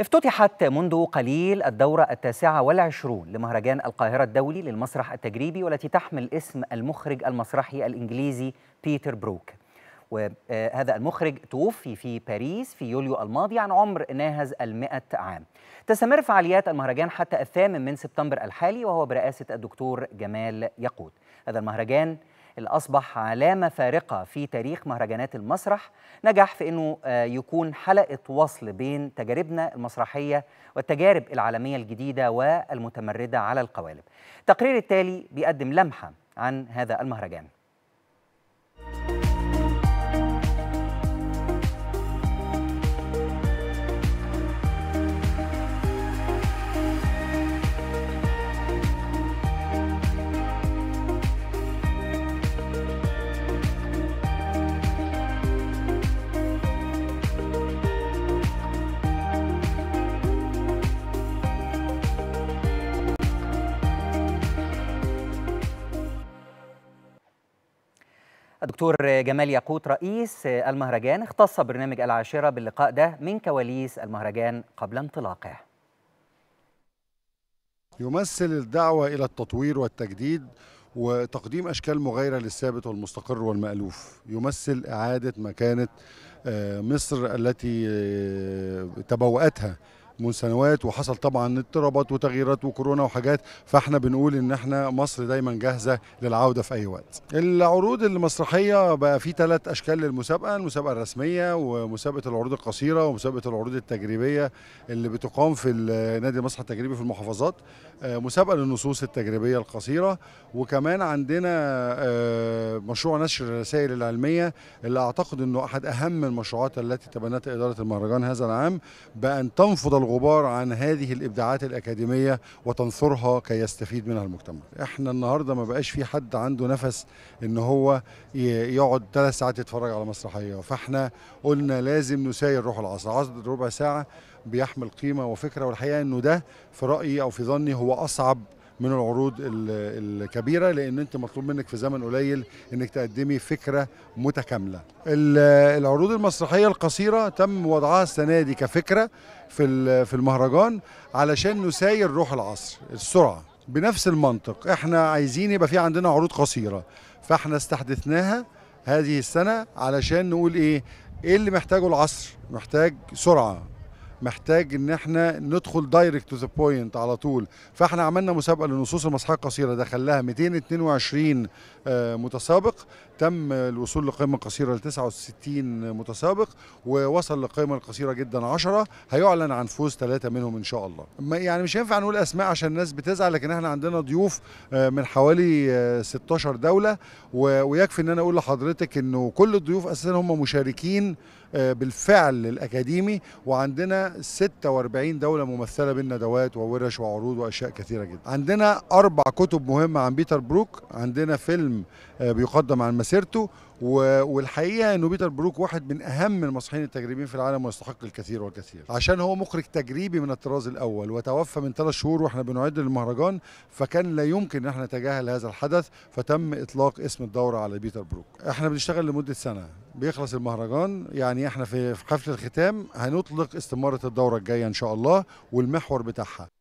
افتتحت منذ قليل الدورة التاسعة والعشرون لمهرجان القاهرة الدولي للمسرح التجريبي والتي تحمل اسم المخرج المسرحي الإنجليزي بيتر بروك وهذا المخرج توفي في باريس في يوليو الماضي عن عمر ناهز المئة عام تستمر فعاليات المهرجان حتى الثامن من سبتمبر الحالي وهو برئاسة الدكتور جمال يقود هذا المهرجان اللي أصبح علامة فارقة في تاريخ مهرجانات المسرح نجح في أنه آه، يكون حلقة وصل بين تجاربنا المسرحية والتجارب العالمية الجديدة والمتمردة على القوالب التقرير التالي بيقدم لمحة عن هذا المهرجان الدكتور جمال ياقوت رئيس المهرجان اختص برنامج العاشرة باللقاء ده من كواليس المهرجان قبل انطلاقه يمثل الدعوة إلى التطوير والتجديد وتقديم أشكال مغايرة للثابت والمستقر والمألوف يمثل إعادة مكانة آه، مصر التي آه، تبوأتها من سنوات وحصل طبعا اضطرابات وتغييرات وكورونا وحاجات فاحنا بنقول ان احنا مصر دايما جاهزه للعوده في اي وقت. العروض المسرحيه بقى في ثلاث اشكال للمسابقه، المسابقه الرسميه ومسابقه العروض القصيره ومسابقه العروض التجريبيه اللي بتقام في نادي مصر التجريبي في المحافظات، آه، مسابقه للنصوص التجريبيه القصيره وكمان عندنا آه، مشروع نشر الرسائل العلميه اللي اعتقد انه احد اهم المشروعات التي تبنتها اداره المهرجان هذا العام بان تنفض الغبار عن هذه الابداعات الاكاديميه وتنصرها كي يستفيد منها المجتمع احنا النهارده ما بقاش في حد عنده نفس ان هو يقعد ثلاث ساعات يتفرج على مسرحيه فاحنا قلنا لازم نساير روح العصر عصر ربع ساعه بيحمل قيمه وفكره والحقيقه انه ده في رايي او في ظني هو اصعب من العروض الكبيره لان انت مطلوب منك في زمن قليل انك تقدمي فكره متكامله. العروض المسرحيه القصيره تم وضعها السنه دي كفكره في المهرجان علشان نساير روح العصر السرعه بنفس المنطق احنا عايزين يبقى في عندنا عروض قصيره فاحنا استحدثناها هذه السنه علشان نقول ايه ايه اللي محتاجه العصر محتاج سرعه محتاج ان احنا ندخل دايركت تو ذا بوينت على طول فاحنا عملنا مسابقه لنصوص المسحات القصيره دخل لها 222 متسابق تم الوصول لقيمه قصيره ل 69 متسابق ووصل لقيمه القصيره جدا 10 هيعلن عن فوز ثلاثه منهم ان شاء الله يعني مش هينفع نقول اسماء عشان الناس بتزعل لكن احنا عندنا ضيوف آه، من حوالي 16 آه، دوله ويكفي ان انا اقول لحضرتك انه كل الضيوف اساسا هم مشاركين آه، بالفعل الاكاديمي وعندنا 46 دولة ممثلة بالندوات وورش وعروض وأشياء كثيرة جدا عندنا أربع كتب مهمة عن بيتر بروك عندنا فيلم آه، بيقدم عن مسيرته والحقيقه انه بيتر بروك واحد من اهم المصحين التجريبيين في العالم ويستحق الكثير والكثير عشان هو مخرج تجريبي من الطراز الاول وتوفى من ثلاث شهور واحنا بنعد للمهرجان فكان لا يمكن ان احنا نتجاهل هذا الحدث فتم اطلاق اسم الدوره على بيتر بروك احنا بنشتغل لمده سنه بيخلص المهرجان يعني احنا في حفل الختام هنطلق استماره الدوره الجايه ان شاء الله والمحور بتاعها